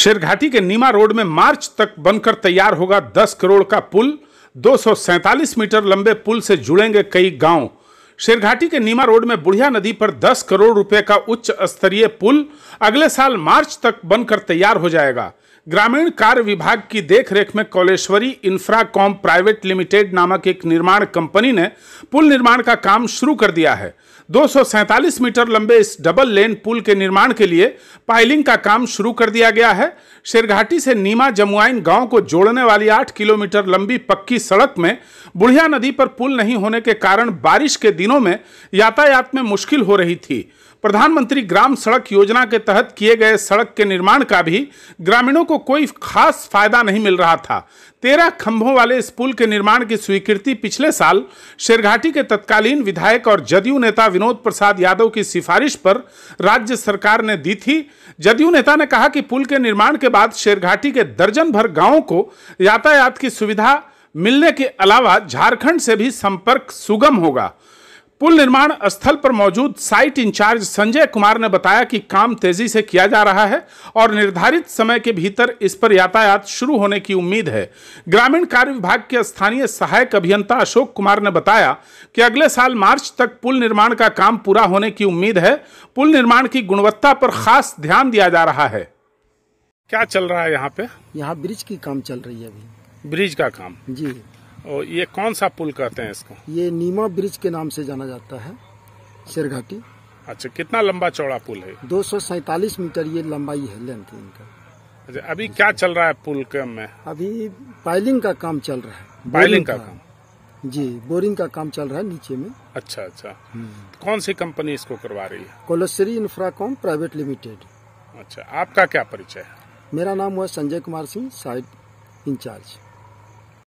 शेरघाटी के नीमा रोड में मार्च तक बनकर तैयार होगा 10 करोड़ का पुल दो मीटर लंबे पुल से जुड़ेंगे कई गांव शेरघाटी के नीमा रोड में बुढ़िया नदी पर 10 करोड़ रुपए का उच्च स्तरीय पुल अगले साल मार्च तक बनकर तैयार हो जाएगा ग्रामीण कार्य विभाग की देखरेख में कॉलेश्वरी इंफ्राकॉम प्राइवेट लिमिटेड नामक एक निर्माण कंपनी ने पुल निर्माण का काम शुरू कर दिया है दो मीटर लंबे इस डबल लेन पुल के निर्माण के लिए पाइलिंग का काम शुरू कर दिया गया है शेरघाटी से नीमा जमुआइन गांव को जोड़ने वाली आठ किलोमीटर लंबी पक्की सड़क में बुढ़िया नदी पर पुल नहीं होने के कारण बारिश के दिनों दिनों में यातायात में मुश्किल हो रही थी प्रधानमंत्री ग्राम सड़क योजना के तहत किए गए सड़क के निर्माण का भी ग्रामीणों को कोई खास फायदा नहीं मिल रहा था तेरह खंभों वाले इस पुल के निर्माण की स्वीकृति पिछले साल शेरघाटी के तत्कालीन विधायक और जदयू नेता विनोद प्रसाद यादव की सिफारिश पर राज्य सरकार ने दी थी जदयू नेता ने कहा कि पुल के निर्माण के बाद शेरघाटी के दर्जन भर गांवों को यातायात की सुविधा मिलने के अलावा झारखंड से भी संपर्क सुगम होगा पुल निर्माण स्थल पर मौजूद साइट इंचार्ज संजय कुमार ने बताया कि काम तेजी से किया जा रहा है और निर्धारित समय के भीतर इस पर यातायात शुरू होने की उम्मीद है ग्रामीण कार्य विभाग के स्थानीय सहायक अभियंता अशोक कुमार ने बताया कि अगले साल मार्च तक पुल निर्माण का काम पूरा होने की उम्मीद है पुल निर्माण की गुणवत्ता पर खास ध्यान दिया जा रहा है क्या चल रहा है यहाँ पे यहाँ ब्रिज की काम चल रही है अभी ब्रिज का काम जी और ये कौन सा पुल कहते हैं इसको ये नीमा ब्रिज के नाम से जाना जाता है शेरघाटी अच्छा कितना लंबा चौड़ा पुल है दो मीटर ये लंबाई है लेंथ इनका अच्छा अभी क्या चल रहा है पुल के में अभी पाइलिंग का काम चल रहा है पाइलिंग का, का काम जी बोरिंग का काम चल रहा है नीचे में अच्छा अच्छा हम्म। कौन सी कंपनी इसको करवा रही है कोलसरी इंफ्राकॉम प्राइवेट लिमिटेड अच्छा आपका क्या परिचय है मेरा नाम हुआ संजय कुमार सिंह साइड इंचार्ज